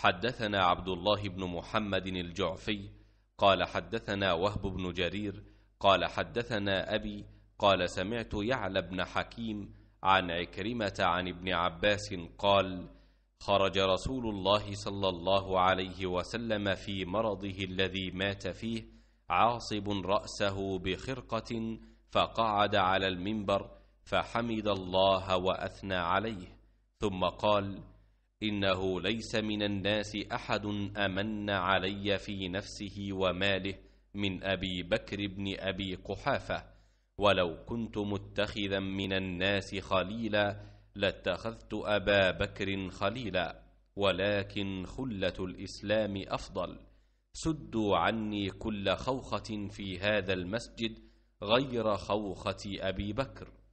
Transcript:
حدثنا عبد الله بن محمد الجعفي قال حدثنا وهب بن جرير قال حدثنا أبي قال سمعت يعلى بن حكيم عن عكرمة عن ابن عباس قال خرج رسول الله صلى الله عليه وسلم في مرضه الذي مات فيه عاصب رأسه بخرقة فقعد على المنبر فحمد الله وأثنى عليه ثم قال إنه ليس من الناس أحد أمن علي في نفسه وماله من أبي بكر بن أبي قحافة ولو كنت متخذا من الناس خليلا لاتخذت أبا بكر خليلا ولكن خلة الإسلام أفضل سدوا عني كل خوخة في هذا المسجد غير خوخة أبي بكر